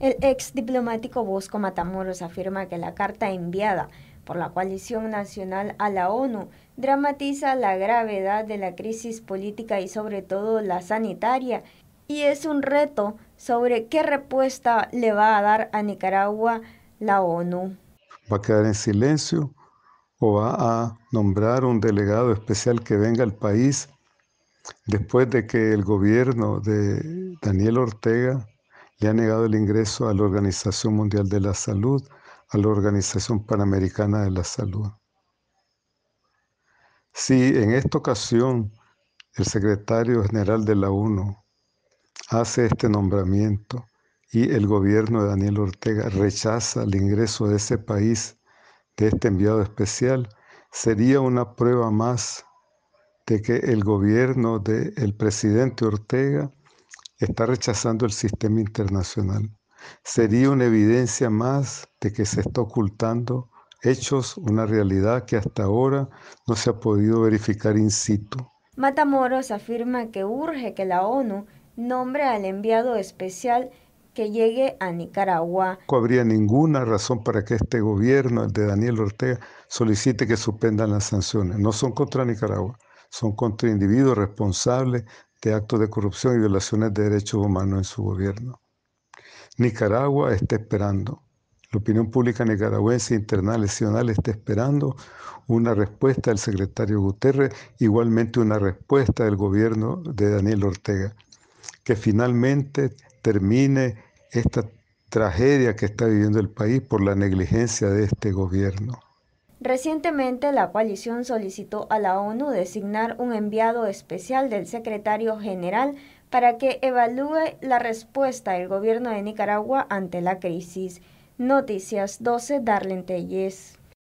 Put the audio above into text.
El ex diplomático Bosco Matamoros afirma que la carta enviada por la coalición nacional a la ONU dramatiza la gravedad de la crisis política y sobre todo la sanitaria y es un reto sobre qué respuesta le va a dar a Nicaragua la ONU. ¿Va a quedar en silencio o va a nombrar un delegado especial que venga al país después de que el gobierno de Daniel Ortega le ha negado el ingreso a la Organización Mundial de la Salud, a la Organización Panamericana de la Salud. Si en esta ocasión el secretario general de la ONU hace este nombramiento y el gobierno de Daniel Ortega rechaza el ingreso de ese país, de este enviado especial, sería una prueba más de que el gobierno del el presidente Ortega está rechazando el sistema internacional. Sería una evidencia más de que se está ocultando hechos, una realidad que hasta ahora no se ha podido verificar in situ. Matamoros afirma que urge que la ONU nombre al enviado especial que llegue a Nicaragua. No habría ninguna razón para que este gobierno, el de Daniel Ortega, solicite que suspendan las sanciones. No son contra Nicaragua, son contra individuos responsables de este actos de corrupción y violaciones de derechos humanos en su gobierno. Nicaragua está esperando, la opinión pública nicaragüense internacional está esperando una respuesta del secretario Guterres, igualmente una respuesta del gobierno de Daniel Ortega, que finalmente termine esta tragedia que está viviendo el país por la negligencia de este gobierno. Recientemente, la coalición solicitó a la ONU designar un enviado especial del secretario general para que evalúe la respuesta del gobierno de Nicaragua ante la crisis. Noticias 12,